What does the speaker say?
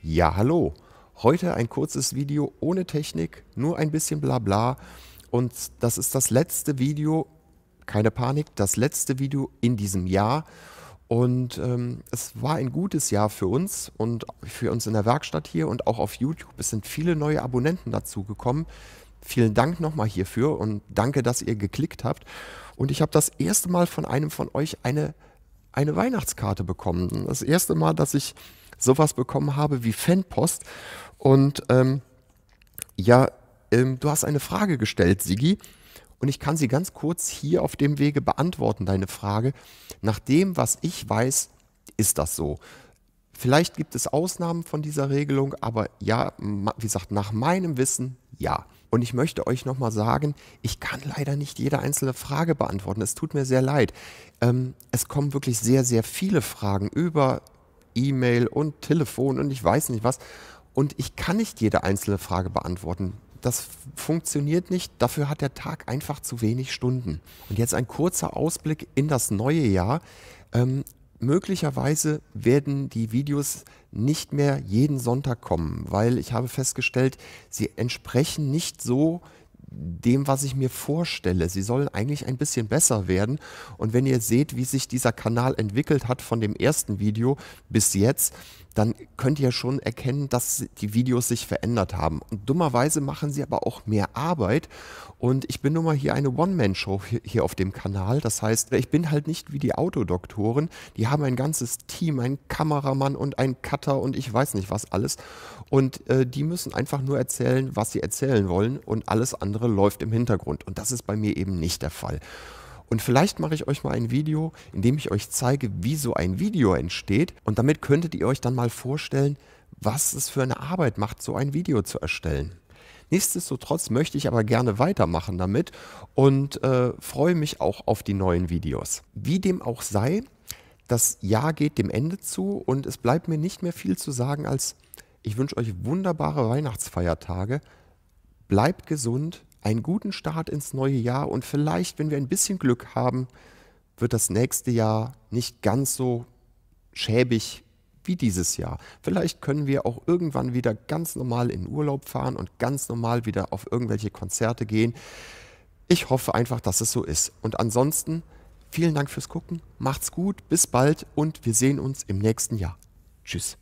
Ja, hallo. Heute ein kurzes Video ohne Technik, nur ein bisschen Blabla. Und das ist das letzte Video, keine Panik, das letzte Video in diesem Jahr. Und ähm, es war ein gutes Jahr für uns und für uns in der Werkstatt hier und auch auf YouTube. Es sind viele neue Abonnenten dazugekommen. Vielen Dank nochmal hierfür und danke, dass ihr geklickt habt. Und ich habe das erste Mal von einem von euch eine, eine Weihnachtskarte bekommen. Das erste Mal, dass ich sowas bekommen habe wie Fanpost. Und ähm, ja, ähm, du hast eine Frage gestellt, Sigi. Und ich kann sie ganz kurz hier auf dem Wege beantworten, deine Frage. Nach dem, was ich weiß, ist das so. Vielleicht gibt es Ausnahmen von dieser Regelung, aber ja, wie gesagt, nach meinem Wissen ja. Und ich möchte euch nochmal sagen, ich kann leider nicht jede einzelne Frage beantworten. Es tut mir sehr leid. Ähm, es kommen wirklich sehr, sehr viele Fragen über E-Mail und Telefon und ich weiß nicht was. Und ich kann nicht jede einzelne Frage beantworten. Das funktioniert nicht. Dafür hat der Tag einfach zu wenig Stunden. Und jetzt ein kurzer Ausblick in das neue Jahr. Ähm, möglicherweise werden die Videos nicht mehr jeden Sonntag kommen, weil ich habe festgestellt, sie entsprechen nicht so dem, was ich mir vorstelle. Sie sollen eigentlich ein bisschen besser werden. Und wenn ihr seht, wie sich dieser Kanal entwickelt hat von dem ersten Video bis jetzt, dann könnt ihr schon erkennen, dass die Videos sich verändert haben. Und dummerweise machen sie aber auch mehr Arbeit. Und ich bin nun mal hier eine One-Man-Show hier, hier, auf dem Kanal. Das heißt, ich bin halt nicht wie die Autodoktoren. Die haben ein ganzes Team, einen Kameramann und einen Cutter und ich weiß nicht was alles. Und äh, die müssen einfach nur erzählen, was sie erzählen wollen. Und alles andere läuft im Hintergrund. Und das ist bei mir eben nicht der Fall. Und vielleicht mache ich euch mal ein Video, in dem ich euch zeige, wie so ein Video entsteht. Und damit könntet ihr euch dann mal vorstellen, was es für eine Arbeit macht, so ein Video zu erstellen. Nichtsdestotrotz möchte ich aber gerne weitermachen damit und äh, freue mich auch auf die neuen Videos. Wie dem auch sei, das Jahr geht dem Ende zu und es bleibt mir nicht mehr viel zu sagen als ich wünsche euch wunderbare Weihnachtsfeiertage, bleibt gesund einen guten Start ins neue Jahr und vielleicht, wenn wir ein bisschen Glück haben, wird das nächste Jahr nicht ganz so schäbig wie dieses Jahr. Vielleicht können wir auch irgendwann wieder ganz normal in Urlaub fahren und ganz normal wieder auf irgendwelche Konzerte gehen. Ich hoffe einfach, dass es so ist. Und ansonsten, vielen Dank fürs Gucken, macht's gut, bis bald und wir sehen uns im nächsten Jahr. Tschüss.